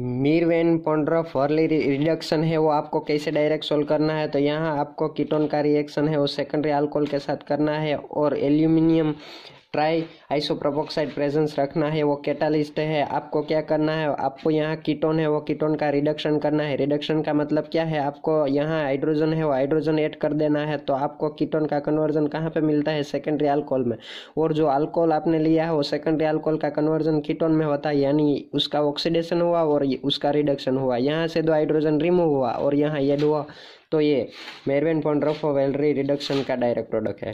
मीरवेन पॉन्ड्र फॉरली reduction है वो आपको कैसे डायरेक्ट सोल्व करना है तो यहाँ आपको कीटोन का रिएक्शन है वो सेकेंडरी अल्कोहल के साथ करना है और एल्यूमिनियम ट्राई आइसोप्रोपोक्साइड प्रेजेंस रखना है वो कैटालिस्ट है आपको क्या करना है आपको यहाँ कीटोन है वो कीटोन का रिडक्शन करना है रिडक्शन का मतलब क्या है आपको यहाँ हाइड्रोजन है वो हाइड्रोजन ऐड कर देना है तो आपको कीटोन का कन्वर्जन कहाँ पे मिलता है सेकेंडरी अल्कोहल में और जो अल्कोहल आपने लिया है वो सेकेंडरी अल्कोहल का कन्वर्जन कीटोन में होता है यानी उसका ऑक्सीडेशन हुआ और और ये उसका रिडक्शन हुआ यहाँ से दो हाइड्रोजन रिमूव हुआ और यहाँ ये हुआ तो ये मेरवेन पॉन्ड्रोफोवेलरी रिडक्शन का डायरेक्ट प्रोडक्ट है